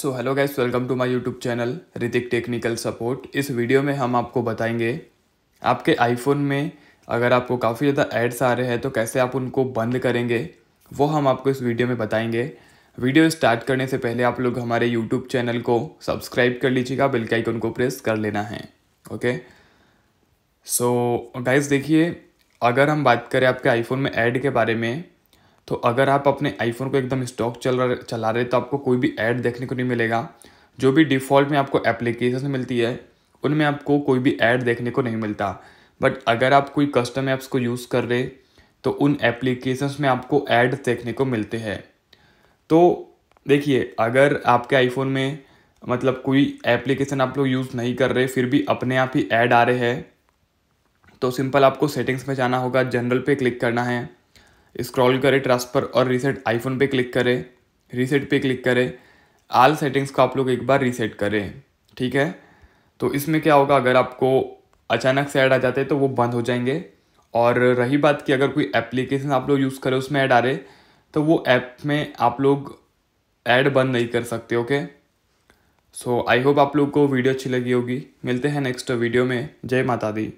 so hello guys welcome to my YouTube channel Hrithik technical support इस video में हम आपको बताएंगे आपके आईफोन में अगर आपको काफ़ी ज़्यादा एड्स आ रहे हैं तो कैसे आप उनको बंद करेंगे वो हम आपको इस वीडियो में बताएंगे वीडियो स्टार्ट करने से पहले आप लोग हमारे यूट्यूब चैनल को सब्सक्राइब कर लीजिएगा बिल्कुल के आइकन को प्रेस कर लेना है ओके सो गाइज देखिए अगर हम बात करें आपके आईफोन में ऐड के बारे में तो अगर आप अपने आईफोन को एकदम स्टॉक चल रहे चला रहे तो आपको कोई भी ऐड देखने को नहीं मिलेगा जो भी डिफ़ॉल्ट में आपको एप्लीकेशन मिलती है उनमें आपको कोई भी ऐड देखने को नहीं मिलता बट अगर आप कोई कस्टम ऐप्स को यूज़ कर रहे तो उन एप्लीकेशंस में आपको ऐड देखने को मिलते हैं तो देखिए अगर आपके आईफोन में मतलब कोई एप्लीकेशन आप लोग यूज़ नहीं कर रहे फिर भी अपने आप ही ऐड आ रहे हैं तो सिंपल आपको सेटिंग्स में जाना होगा जनरल पे क्लिक करना है स्क्रॉल करें ट्रांसफर और रीसेट आईफोन पे क्लिक करें रीसेट पे क्लिक करें आल सेटिंग्स को आप लोग एक बार रीसेट करें ठीक है तो इसमें क्या होगा अगर आपको अचानक से ऐड आ जाते हैं तो वो बंद हो जाएंगे और रही बात कि अगर कोई एप्लीकेशन आप लोग यूज़ करें उसमें ऐड आ रहे तो वो ऐप में आप लोग ऐड बंद नहीं कर सकते ओके सो आई होप आप लोग को वीडियो अच्छी लगी होगी मिलते हैं नेक्स्ट वीडियो में जय माता दी